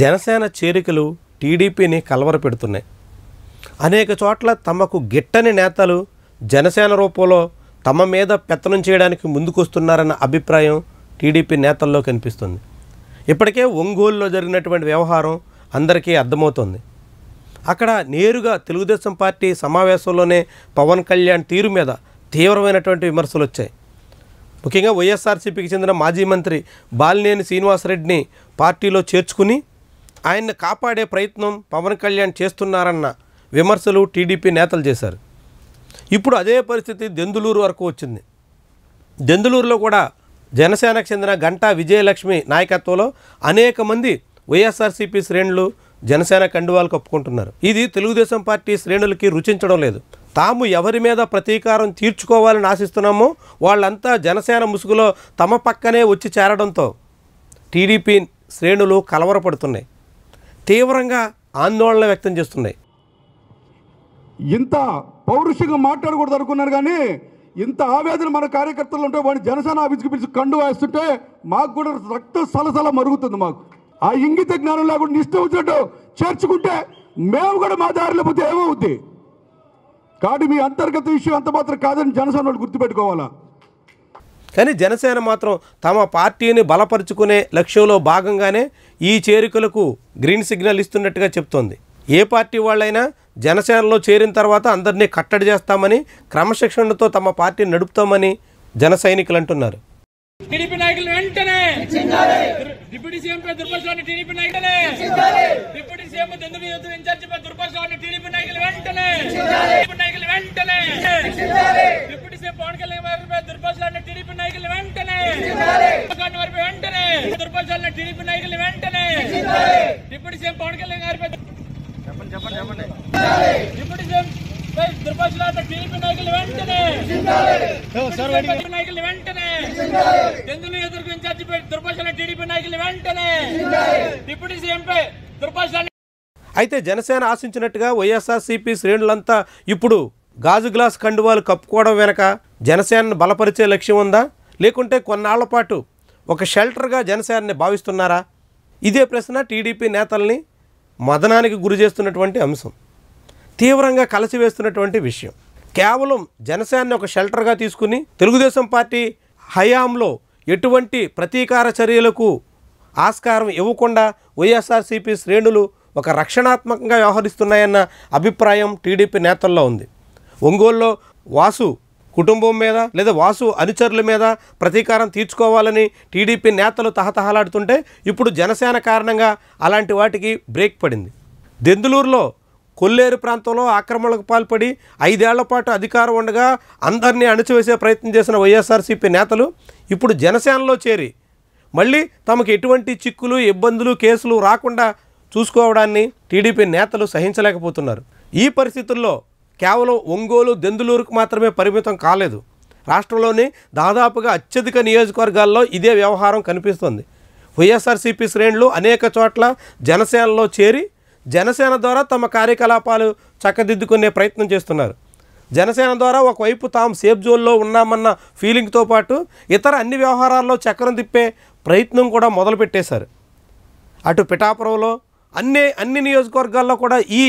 జనసేన చేరికలు టీడీపీని కలవరపెడుతున్నాయి అనేక చోట్ల తమకు గిట్టని నేతలు జనసేన రూపంలో తమ మీద పెత్తనం చేయడానికి ముందుకొస్తున్నారన్న అభిప్రాయం టీడీపీ నేతల్లో కనిపిస్తుంది ఇప్పటికే ఒంగోలులో జరిగినటువంటి వ్యవహారం అందరికీ అర్థమవుతుంది అక్కడ నేరుగా తెలుగుదేశం పార్టీ సమావేశంలోనే పవన్ కళ్యాణ్ తీరు మీద తీవ్రమైనటువంటి విమర్శలు వచ్చాయి ముఖ్యంగా వైఎస్ఆర్సీపీకి చెందిన మాజీ మంత్రి బాలినేని శ్రీనివాసరెడ్డిని పార్టీలో చేర్చుకుని ఆయన్ని కాపాడే ప్రయత్నం పవన్ కళ్యాణ్ చేస్తున్నారన్న విమర్శలు టీడీపీ నేతలు చేశారు ఇప్పుడు అదే పరిస్థితి దెందులూరు వరకు వచ్చింది దెందులూరులో కూడా జనసేనకు చెందిన గంటా విజయలక్ష్మి నాయకత్వంలో అనేక మంది వైఎస్ఆర్సీపీ శ్రేణులు జనసేన కండువాలు కప్పుకుంటున్నారు ఇది తెలుగుదేశం పార్టీ శ్రేణులకి రుచించడం లేదు తాము ఎవరి మీద ప్రతీకారం తీర్చుకోవాలని ఆశిస్తున్నామో వాళ్ళంతా జనసేన ముసుగులో తమ పక్కనే వచ్చి చేరడంతో టీడీపీ శ్రేణులు కలవరపడుతున్నాయి తీవ్రంగా ఆందోళన వ్యక్తం చేస్తున్నాయి ఇంత పౌరుషంగా మాట్లాడకూడదు అనుకున్నారు కానీ ఇంత ఆవేదన మన కార్యకర్తలు ఉంటే వాడిని జనసేన ఆఫీస్కి పిలిచి కండు వేస్తుంటే మాకు కూడా రక్త సలసల మరుగుతుంది మాకు ఆ ఇంగిత జ్ఞానం లేకుండా ఇష్టం వచ్చినట్టు చేర్చుకుంటే మేము కూడా మా దారిలో పోతే ఏమవుద్ది కాబట్టి మీ అంతర్గత విషయం అంత మాత్రం కాదని జనసేన వాళ్ళు గుర్తుపెట్టుకోవాలా కానీ జనసేన మాత్రం తమ పార్టీని బలపరుచుకునే లక్ష్యంలో భాగంగానే ఈ చేరికలకు గ్రీన్ సిగ్నల్ ఇస్తున్నట్టుగా చెప్తోంది ఏ పార్టీ వాళ్ళైనా జనసేనలో చేరిన తర్వాత అందరినీ కట్టడి చేస్తామని క్రమశిక్షణతో తమ పార్టీని నడుపుతామని జన సైనికులు అంటున్నారు టీడీపీ నాయకులు వెంటనే డిప్యూటీ సీఎం పై దుర్భాషలాడిన టీడీపీ నాయకులే డిప్యూటీ సీఎం చంద్రుడు యుద్ధం ఇన్ఛార్జ్ పై దుర్భాషలాడిన టీడీపీ నాయకులు వెంటనే నాయకులు వెంటనే డిప్యూటీ సీఎం పవన్ కళ్యాణ్ వారిపై దుర్భాషలాడిన టీడీపీ నాయకులు వెంటనే వారిపై వెంటనే దుర్భాషలాడిన టీడీపీ నాయకులు వెంటనే డిప్యూటీ సీఎం పవన్ కళ్యాణ్ గారిపై చెప్పండి చెప్పండి చెప్పండి అయితే జనసేన ఆశించినట్టుగా వైఎస్ఆర్సీపీ శ్రేణులంతా ఇప్పుడు గాజు గ్లాస్ కండువాలు కప్పుకోవడం వెనక జనసేనను బలపరిచే లక్ష్యం ఉందా లేకుంటే కొన్నాళ్ల పాటు ఒక షెల్టర్గా జనసేనని భావిస్తున్నారా ఇదే ప్రశ్న టీడీపీ నేతల్ని మదనానికి గురి చేస్తున్నటువంటి అంశం తీవ్రంగా కలిసివేస్తున్నటువంటి విషయం కేవలం జనసేనని ఒక షెల్టర్గా తీసుకుని తెలుగుదేశం పార్టీ హయాంలో ఎటువంటి ప్రతీకార చర్యలకు ఆస్కారం ఇవ్వకుండా వైఎస్ఆర్సీపీ శ్రేణులు ఒక రక్షణాత్మకంగా వ్యవహరిస్తున్నాయన్న అభిప్రాయం టీడీపీ నేతల్లో ఉంది ఒంగోలులో వాసు కుటుంబం మీద లేదా వాసు అనుచరుల మీద ప్రతీకారం తీర్చుకోవాలని టీడీపీ నేతలు తహతహలాడుతుంటే ఇప్పుడు జనసేన కారణంగా అలాంటి వాటికి బ్రేక్ పడింది దెందులూరులో కొల్లేరు ప్రాంతంలో ఆక్రమణలకు పాల్పడి ఐదేళ్ల పాటు అధికారం ఉండగా అందరినీ అణచివేసే ప్రయత్నం చేసిన వైఎస్ఆర్సీపీ నేతలు ఇప్పుడు జనసేనలో చేరి మళ్ళీ తమకు ఎటువంటి చిక్కులు ఇబ్బందులు కేసులు రాకుండా చూసుకోవడాన్ని టీడీపీ నేతలు సహించలేకపోతున్నారు ఈ పరిస్థితుల్లో కేవలం ఒంగోలు దెందులూరుకు మాత్రమే పరిమితం కాలేదు రాష్ట్రంలోని దాదాపుగా అత్యధిక నియోజకవర్గాల్లో ఇదే వ్యవహారం కనిపిస్తుంది వైఎస్ఆర్సీపీ శ్రేణులు అనేక చోట్ల జనసేనలో చేరి జనసేన ద్వారా తమ కార్యకలాపాలు చక్కదిద్దుకునే ప్రయత్నం చేస్తున్నారు జనసేన ద్వారా ఒకవైపు తాము సేఫ్ జోన్లో ఉన్నామన్న ఫీలింగ్తో పాటు ఇతర అన్ని వ్యవహారాల్లో చక్రం తిప్పే ప్రయత్నం కూడా మొదలుపెట్టేశారు అటు పిఠాపురంలో అన్ని అన్ని నియోజకవర్గాల్లో కూడా ఈ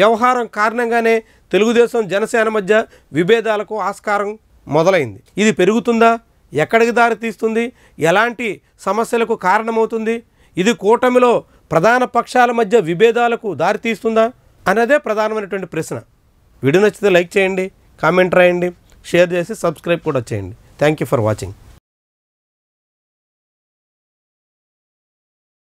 వ్యవహారం కారణంగానే తెలుగుదేశం జనసేన మధ్య విభేదాలకు ఆస్కారం మొదలైంది ఇది పెరుగుతుందా ఎక్కడికి దారి తీస్తుంది ఎలాంటి సమస్యలకు కారణమవుతుంది ఇది కూటమిలో ప్రధాన పక్షాల మధ్య విభేదాలకు దారితీస్తుందా అన్నదే ప్రధానమైనటువంటి ప్రశ్న వీడియో నచ్చితే లైక్ చేయండి కామెంట్ రాయండి షేర్ చేసి సబ్స్క్రైబ్ కూడా చేయండి థ్యాంక్ యూ ఫర్ వాచింగ్